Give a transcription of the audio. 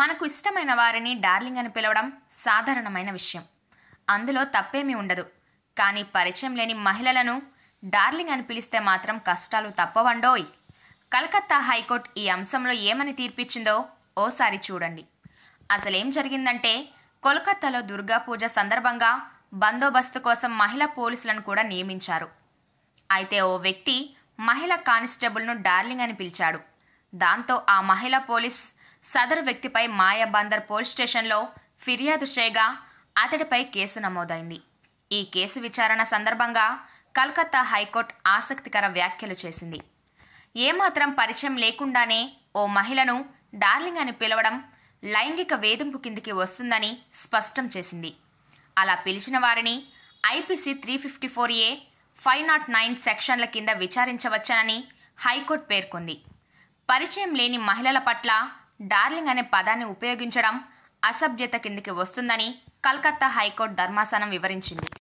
మనకు ఇష్టమైన వారిని డార్లింగ్ అని పిలవడం సాధారణమైన విషయం అందులో తప్పేమీ ఉండదు కానీ పరిచయం లేని మహిళలను డార్లింగ్ అని పిలిస్తే మాత్రం కష్టాలు తప్పవండోయ్ కలకత్తా హైకోర్టు ఈ అంశంలో ఏమని తీర్పిచ్చిందో ఓసారి చూడండి అసలేం జరిగిందంటే కోల్కతాలో దుర్గా పూజ సందర్భంగా బందోబస్తు కోసం మహిళా పోలీసులను కూడా నియమించారు అయితే ఓ వ్యక్తి మహిళ కానిస్టేబుల్ను డార్లింగ్ అని పిలిచాడు దాంతో ఆ మహిళ పోలీస్ సదరు వ్యక్తిపై మాయాబందర్ పోలీస్ స్టేషన్లో ఫిర్యాదు చేయగా అతడిపై కేసు నమోదైంది ఈ కేసు విచారణ సందర్భంగా కల్కత్తా హైకోర్టు ఆసక్తికర వ్యాఖ్యలు చేసింది ఏమాత్రం పరిచయం లేకుండానే ఓ మహిళను డార్లింగ్ అని పిలవడం లైంగిక వేధింపు కిందికి వస్తుందని స్పష్టం చేసింది అలా పిలిచిన వారిని IPC three fifty four A five naught nine సెక్షన్ల కింద విచారించవచ్చనని హైకోర్టు పేర్కొంది పరిచయం లేని మహిళల పట్ల డార్లింగ్ అనే పదాన్ని ఉపయోగించడం అసభ్యత కిందికి వస్తుందని కలకత్తా హైకోర్టు ధర్మాసనం వివరించింది